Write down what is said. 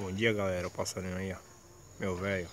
Bom dia, galera. O passarinho aí, ó. Meu velho.